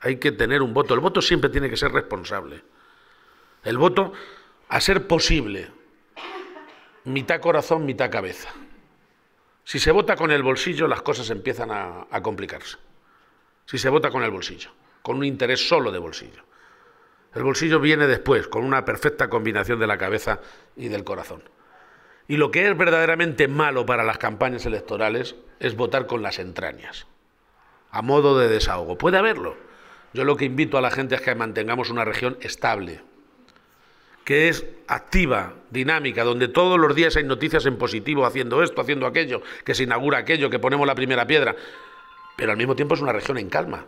hay que tener un voto. El voto siempre tiene que ser responsable. El voto, a ser posible, mitad corazón, mitad cabeza. Si se vota con el bolsillo, las cosas empiezan a, complicarse. Si se vota con el bolsillo, con un interés solo de bolsillo. El bolsillo viene después, con una perfecta combinación de la cabeza y del corazón. Y lo que es verdaderamente malo para las campañas electorales es votar con las entrañas, a modo de desahogo. Puede haberlo, yo lo que invito a la gente es que mantengamos una región estable, que es activa, dinámica, donde todos los días hay noticias en positivo, haciendo esto, haciendo aquello, que se inaugura aquello, que ponemos la primera piedra, pero al mismo tiempo es una región en calma.